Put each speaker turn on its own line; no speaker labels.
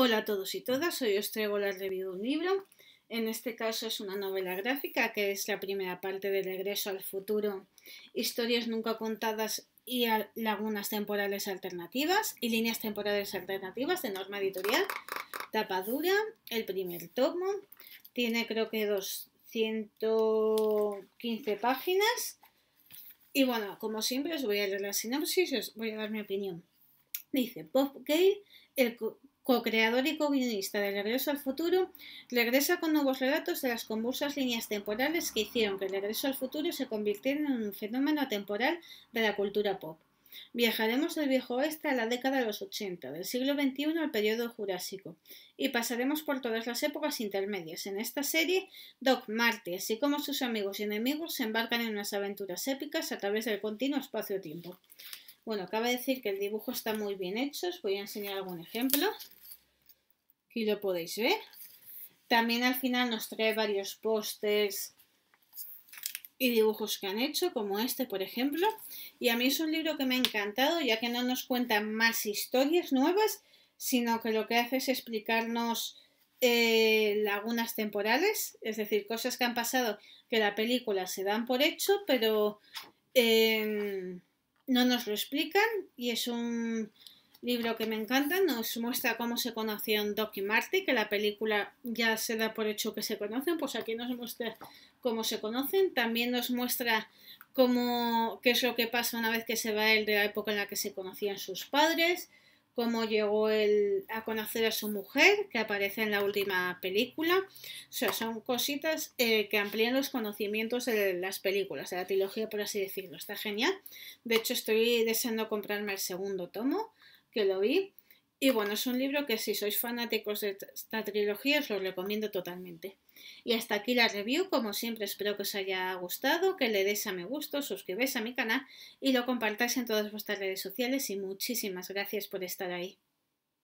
Hola a todos y todas, hoy os traigo la review de un libro. En este caso es una novela gráfica que es la primera parte del Regreso al futuro, historias nunca contadas y lagunas temporales alternativas y líneas temporales alternativas de norma editorial. Tapa dura, el primer tomo, tiene creo que 215 páginas. Y bueno, como siempre os voy a leer la sinopsis y os voy a dar mi opinión. Dice Bob Gale, el co-creador y co-guionista de Regreso al Futuro, regresa con nuevos relatos de las convulsas líneas temporales que hicieron que el Regreso al Futuro se convirtiera en un fenómeno temporal de la cultura pop. Viajaremos del viejo oeste a la década de los 80, del siglo XXI al periodo jurásico, y pasaremos por todas las épocas intermedias. En esta serie, Doc, Marte, así como sus amigos y enemigos, se embarcan en unas aventuras épicas a través del continuo espacio-tiempo. Bueno, acaba de decir que el dibujo está muy bien hecho, os voy a enseñar algún ejemplo y lo podéis ver. También al final nos trae varios postes y dibujos que han hecho, como este por ejemplo. Y a mí es un libro que me ha encantado, ya que no nos cuenta más historias nuevas, sino que lo que hace es explicarnos eh, lagunas temporales, es decir, cosas que han pasado que la película se dan por hecho, pero em, no nos lo explican y es un libro que me encanta, nos muestra cómo se conocieron Doc y Marty, que la película ya se da por hecho que se conocen, pues aquí nos muestra cómo se conocen, también nos muestra cómo, qué es lo que pasa una vez que se va él de la época en la que se conocían sus padres, cómo llegó él a conocer a su mujer, que aparece en la última película. O sea, son cositas eh, que amplían los conocimientos de las películas, de la trilogía, por así decirlo. Está genial. De hecho, estoy deseando comprarme el segundo tomo que lo vi. Y bueno, es un libro que si sois fanáticos de esta trilogía os lo recomiendo totalmente. Y hasta aquí la review, como siempre espero que os haya gustado, que le deis a me gusto, suscribáis a mi canal y lo compartáis en todas vuestras redes sociales y muchísimas gracias por estar ahí.